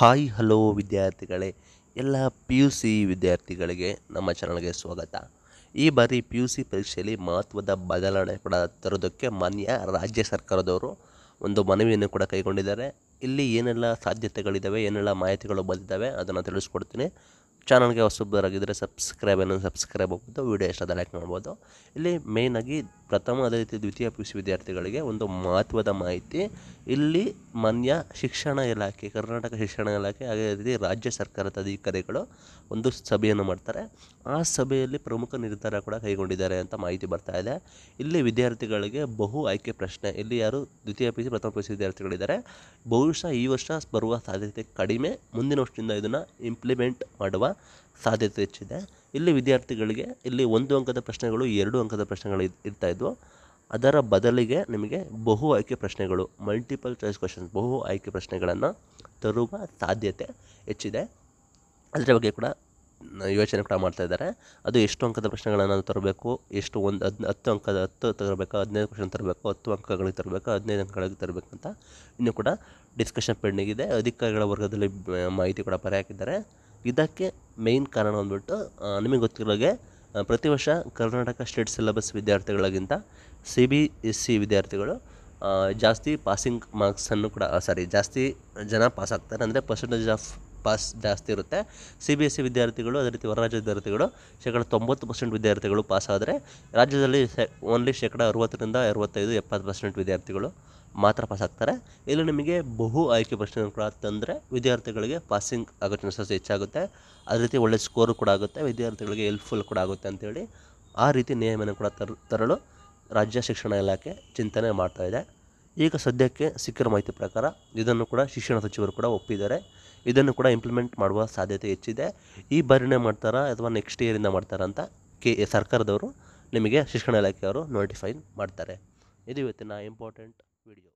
hi hello ವಿದ್ಯಾರ್ಥಿಗಳೇ ಎಲ್ಲ P U C ವಿದ್ಯಾರ್ಥಿಗಳಿಗೆ ನಮ್ಮ ಚಾನಲ್ಗೆ ಸ್ವಾಗತ ಈ ಬಾರಿ ಪಿ ಯು ಸಿ ಪರೀಕ್ಷೆಯಲ್ಲಿ ಮಹತ್ವದ ಬದಲಾವಣೆ ಕೂಡ ತರೋದಕ್ಕೆ ಮಾನ್ಯ ರಾಜ್ಯ ಸರ್ಕಾರದವರು ಒಂದು ಮನವಿಯನ್ನು ಕೂಡ ಕೈಗೊಂಡಿದ್ದಾರೆ ಇಲ್ಲಿ ಏನೆಲ್ಲ ಸಾಧ್ಯತೆಗಳಿದ್ದಾವೆ ಏನೆಲ್ಲ ಮಾಹಿತಿಗಳು ಬಂದಿದ್ದಾವೆ ಅದನ್ನು ತಿಳಿಸ್ಕೊಡ್ತೀನಿ ಚಾನಲ್ಗೆ ಸಬ್ಸ್ಕ್ರೈಬ್ ಸಬ್ಸ್ಕ್ರೈಬನ್ನು ಸಬ್ಸ್ಕ್ರೈಬ್ ಆಗ್ಬೋದು ವೀಡಿಯೋ ಎಷ್ಟಾದ ಲೈಕ್ ಮಾಡ್ಬೋದು ಇಲ್ಲಿ ಮೇಯ್ನಾಗಿ ಪ್ರಥಮ ಅದೇ ರೀತಿ ದ್ವಿತೀಯ ಪಿ ಯು ಸಿ ವಿದ್ಯಾರ್ಥಿಗಳಿಗೆ ಒಂದು ಮಹತ್ವದ ಮಾಹಿತಿ ಇಲ್ಲಿ ಮಾನ್ಯ ಶಿಕ್ಷಣ ಇಲಾಖೆ ಕರ್ನಾಟಕ ಶಿಕ್ಷಣ ಇಲಾಖೆ ಅದೇ ರೀತಿ ರಾಜ್ಯ ಸರ್ಕಾರದ ಅಧಿಕಾರಿಗಳು ಒಂದು ಸಭೆಯನ್ನು ಮಾಡ್ತಾರೆ ಆ ಸಭೆಯಲ್ಲಿ ಪ್ರಮುಖ ನಿರ್ಧಾರ ಕೂಡ ಕೈಗೊಂಡಿದ್ದಾರೆ ಅಂತ ಮಾಹಿತಿ ಬರ್ತಾ ಇದೆ ಇಲ್ಲಿ ವಿದ್ಯಾರ್ಥಿಗಳಿಗೆ ಬಹು ಆಯ್ಕೆ ಪ್ರಶ್ನೆ ಇಲ್ಲಿ ಯಾರು ದ್ವಿತೀಯ ಪಿ ಯು ಸಿ ಪ್ರಥಮ ಪಿ ಸಿ ವಿದ್ಯಾರ್ಥಿಗಳಿದ್ದಾರೆ ಬಹುಶಃ ಈ ವರ್ಷ ಬರುವ ಸಾಧ್ಯತೆ ಕಡಿಮೆ ಮುಂದಿನ ವರ್ಷದಿಂದ ಇದನ್ನು ಇಂಪ್ಲಿಮೆಂಟ್ ಮಾಡುವ ಸಾಧ್ಯತೆ ಹೆಚ್ಚಿದೆ ಇಲ್ಲಿ ವಿದ್ಯಾರ್ಥಿಗಳಿಗೆ ಇಲ್ಲಿ ಒಂದು ಅಂಕದ ಪ್ರಶ್ನೆಗಳು ಎರಡು ಅಂಕದ ಪ್ರಶ್ನೆಗಳು ಇದ್ವು ಅದರ ಬದಲಿಗೆ ನಿಮಗೆ ಬಹು ಆಯ್ಕೆ ಪ್ರಶ್ನೆಗಳು ಮಲ್ಟಿಪಲ್ ಚಾಯ್ಸ್ ಕ್ವಶನ್ ಬಹು ಆಯ್ಕೆ ಪ್ರಶ್ನೆಗಳನ್ನು ತರುವ ಸಾಧ್ಯತೆ ಹೆಚ್ಚಿದೆ ಅದರ ಬಗ್ಗೆ ಕೂಡ ಯೋಚನೆ ಕೂಡ ಮಾಡ್ತಾ ಇದ್ದಾರೆ ಅದು ಎಷ್ಟು ಅಂಕದ ಪ್ರಶ್ನೆಗಳನ್ನು ತರಬೇಕು ಎಷ್ಟು ಒಂದು ಹದ್ ಹತ್ತು ಅಂಕದ ಹತ್ತು ತರಬೇಕು ಹದಿನೈದು ಕ್ವಶನ್ ತರಬೇಕು ಹತ್ತು ಅಂಕಗಳಿಗೆ ತರಬೇಕು ಹದಿನೈದು ಅಂಕಗಳಿಗೆ ತರಬೇಕು ಅಂತ ಇನ್ನೂ ಕೂಡ ಡಿಸ್ಕಷನ್ ಪೆಂಡಿಂಗ್ ಇದೆ ಅಧಿಕಾರಿಗಳ ವರ್ಗದಲ್ಲಿ ಮಾಹಿತಿ ಕೂಡ ಹಾಕಿದ್ದಾರೆ ಇದಕ್ಕೆ ಮೇಯ್ನ್ ಕಾರಣ ಅಂದ್ಬಿಟ್ಟು ನಿಮಗೆ ಹಾಗೆ ಪ್ರತಿ ವರ್ಷ ಕರ್ನಾಟಕ ಸ್ಟೇಟ್ ಸಿಲೆಬಸ್ ವಿದ್ಯಾರ್ಥಿಗಳಿಗಿಂತ ಸಿ ಬಿ ಎಸ್ ಸಿ ವಿದ್ಯಾರ್ಥಿಗಳು ಜಾಸ್ತಿ ಪಾಸಿಂಗ್ ಮಾರ್ಕ್ಸನ್ನು ಕೂಡ ಸಾರಿ ಜಾಸ್ತಿ ಜನ ಪಾಸ್ ಆಗ್ತಾರೆ ಅಂದರೆ ಪರ್ಸೆಂಟೇಜ್ ಆಫ್ ಪಾಸ್ ಜಾಸ್ತಿ ಇರುತ್ತೆ ಸಿ ಬಿ ಎಸ್ ಸಿ ವಿದ್ಯಾರ್ಥಿಗಳು ಅದೇ ರೀತಿ ಹೊರರಾಜ್ಯ ವಿದ್ಯಾರ್ಥಿಗಳು ಶೇಕಡ ತೊಂಬತ್ತು ಪರ್ಸೆಂಟ್ ವಿದ್ಯಾರ್ಥಿಗಳು ಪಾಸ್ ಆದರೆ ರಾಜ್ಯದಲ್ಲಿ ಓನ್ಲಿ ಶೇಕಡ ಅರುವತ್ತರಿಂದ ಅರುವತ್ತೈದು ಎಪ್ಪತ್ತು ಪರ್ಸೆಂಟ್ ವಿದ್ಯಾರ್ಥಿಗಳು ಮಾತ್ರ ಪಾಸಾಗ್ತಾರೆ ಇಲ್ಲಿ ನಿಮಗೆ ಬಹು ಆಯ್ಕೆ ಪ್ರಶ್ನೆಗಳು ಕೂಡ ತಂದರೆ ವಿದ್ಯಾರ್ಥಿಗಳಿಗೆ ಪಾಸಿಂಗ್ ಆಗೋ ಚಾನ್ಸಸ್ ಹೆಚ್ಚಾಗುತ್ತೆ ಅದೇ ರೀತಿ ಒಳ್ಳೆ ಸ್ಕೋರು ಕೂಡ ಆಗುತ್ತೆ ವಿದ್ಯಾರ್ಥಿಗಳಿಗೆ ಹೆಲ್ಪ್ಫುಲ್ ಕೂಡ ಆಗುತ್ತೆ ಅಂತೇಳಿ ಆ ರೀತಿ ನಿಯಮನ ಕೂಡ ತರ್ ತರಲು ರಾಜ್ಯ ಶಿಕ್ಷಣ ಇಲಾಖೆ ಚಿಂತನೆ ಮಾಡ್ತಾ ಇದೆ ಈಗ ಸದ್ಯಕ್ಕೆ ಸಿಕ್ಕಿರೋ ಮಾಹಿತಿ ಪ್ರಕಾರ ಇದನ್ನು ಕೂಡ ಶಿಕ್ಷಣ ಸಚಿವರು ಕೂಡ ಒಪ್ಪಿದ್ದಾರೆ ಇದನ್ನು ಕೂಡ ಇಂಪ್ಲಿಮೆಂಟ್ ಮಾಡುವ ಸಾಧ್ಯತೆ ಹೆಚ್ಚಿದೆ ಈ ಬಾರಿನೇ ಮಾಡ್ತಾರಾ ಅಥವಾ ನೆಕ್ಸ್ಟ್ ಇಯರಿಂದ ಮಾಡ್ತಾರಾ ಅಂತ ಕೆ ಸರ್ಕಾರದವರು ನಿಮಗೆ ಶಿಕ್ಷಣ ಇಲಾಖೆಯವರು ನೋಟಿಫೈ ಮಾಡ್ತಾರೆ ಇದು ಇವತ್ತಿನ ಇಂಪಾರ್ಟೆಂಟ್ video